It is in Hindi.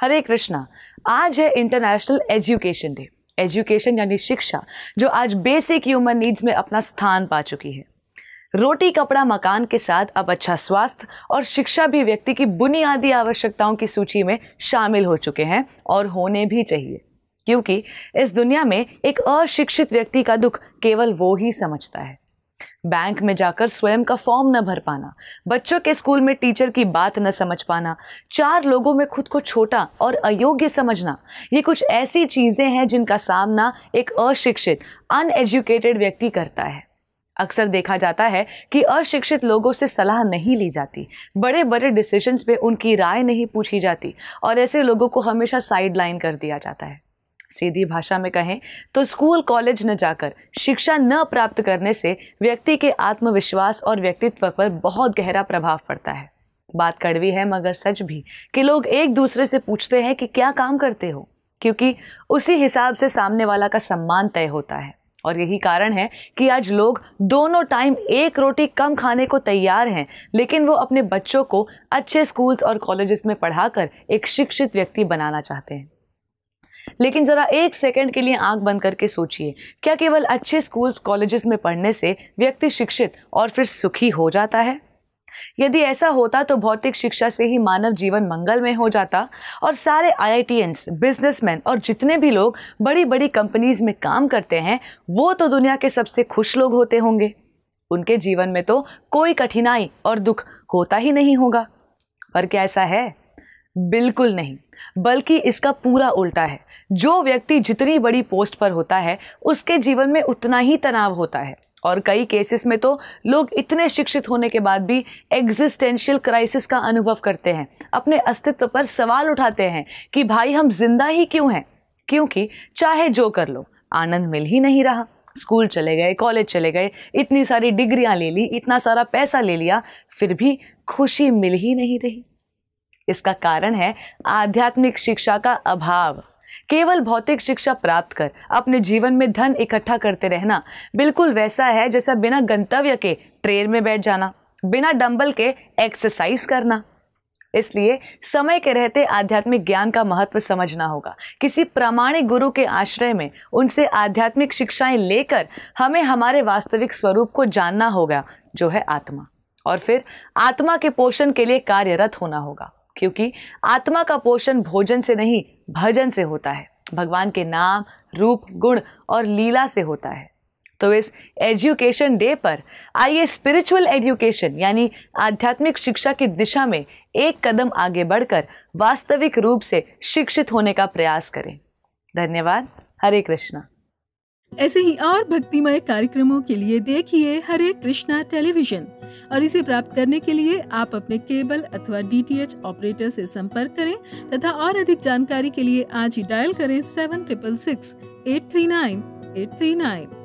हरे कृष्णा आज है इंटरनेशनल एजुकेशन डे एजुकेशन यानी शिक्षा जो आज बेसिक ह्यूमन नीड्स में अपना स्थान पा चुकी है रोटी कपड़ा मकान के साथ अब अच्छा स्वास्थ्य और शिक्षा भी व्यक्ति की बुनियादी आवश्यकताओं की सूची में शामिल हो चुके हैं और होने भी चाहिए क्योंकि इस दुनिया में एक अशिक्षित व्यक्ति का दुख केवल वो ही समझता है बैंक में जाकर स्वयं का फॉर्म न भर पाना बच्चों के स्कूल में टीचर की बात न समझ पाना चार लोगों में खुद को छोटा और अयोग्य समझना ये कुछ ऐसी चीज़ें हैं जिनका सामना एक अशिक्षित अनएजुकेटेड व्यक्ति करता है अक्सर देखा जाता है कि अशिक्षित लोगों से सलाह नहीं ली जाती बड़े बड़े डिसीजंस पे उनकी राय नहीं पूछी जाती और ऐसे लोगों को हमेशा साइड लाइन कर दिया जाता है सीधी भाषा में कहें तो स्कूल कॉलेज न जाकर शिक्षा न प्राप्त करने से व्यक्ति के आत्मविश्वास और व्यक्तित्व पर बहुत गहरा प्रभाव पड़ता है बात कड़वी है मगर सच भी कि लोग एक दूसरे से पूछते हैं कि क्या काम करते हो क्योंकि उसी हिसाब से सामने वाला का सम्मान तय होता है और यही कारण है कि आज लोग दोनों टाइम एक रोटी कम खाने को तैयार हैं लेकिन वो अपने बच्चों को अच्छे स्कूल्स और कॉलेजेस में पढ़ाकर एक शिक्षित व्यक्ति बनाना चाहते हैं लेकिन ज़रा एक सेकंड के लिए आंख बंद करके सोचिए क्या केवल अच्छे स्कूल्स कॉलेजेस में पढ़ने से व्यक्ति शिक्षित और फिर सुखी हो जाता है यदि ऐसा होता तो भौतिक शिक्षा से ही मानव जीवन मंगल में हो जाता और सारे आई बिजनेसमैन और जितने भी लोग बड़ी बड़ी कंपनीज में काम करते हैं वो तो दुनिया के सबसे खुश लोग होते होंगे उनके जीवन में तो कोई कठिनाई और दुख होता ही नहीं होगा पर क्या ऐसा है बिल्कुल नहीं बल्कि इसका पूरा उल्टा है जो व्यक्ति जितनी बड़ी पोस्ट पर होता है उसके जीवन में उतना ही तनाव होता है और कई केसेस में तो लोग इतने शिक्षित होने के बाद भी एग्जिस्टेंशियल क्राइसिस का अनुभव करते हैं अपने अस्तित्व पर सवाल उठाते हैं कि भाई हम जिंदा ही क्यों हैं क्योंकि चाहे जो कर लो आनंद मिल ही नहीं रहा स्कूल चले गए कॉलेज चले गए इतनी सारी डिग्रियाँ ले ली इतना सारा पैसा ले लिया फिर भी खुशी मिल ही नहीं रही इसका कारण है आध्यात्मिक शिक्षा का अभाव केवल भौतिक शिक्षा प्राप्त कर अपने जीवन में धन इकट्ठा करते रहना बिल्कुल वैसा है जैसा बिना गंतव्य के ट्रेन में बैठ जाना बिना डंबल के एक्सरसाइज करना इसलिए समय के रहते आध्यात्मिक ज्ञान का महत्व समझना होगा किसी प्रामाणिक गुरु के आश्रय में उनसे आध्यात्मिक शिक्षाएं लेकर हमें हमारे वास्तविक स्वरूप को जानना होगा जो है आत्मा और फिर आत्मा के पोषण के लिए कार्यरत होना होगा क्योंकि आत्मा का पोषण भोजन से नहीं भजन से होता है भगवान के नाम रूप गुण और लीला से होता है तो इस एजुकेशन डे पर आइए स्पिरिचुअल एजुकेशन यानी आध्यात्मिक शिक्षा की दिशा में एक कदम आगे बढ़कर वास्तविक रूप से शिक्षित होने का प्रयास करें धन्यवाद हरे कृष्णा ऐसे ही और भक्तिमय कार्यक्रमों के लिए देखिए हरे कृष्णा टेलीविजन और इसे प्राप्त करने के लिए आप अपने केबल अथवा डीटीएच ऑपरेटर से संपर्क करें तथा और अधिक जानकारी के लिए आज ही डायल करें seven triple six eight three nine eight three nine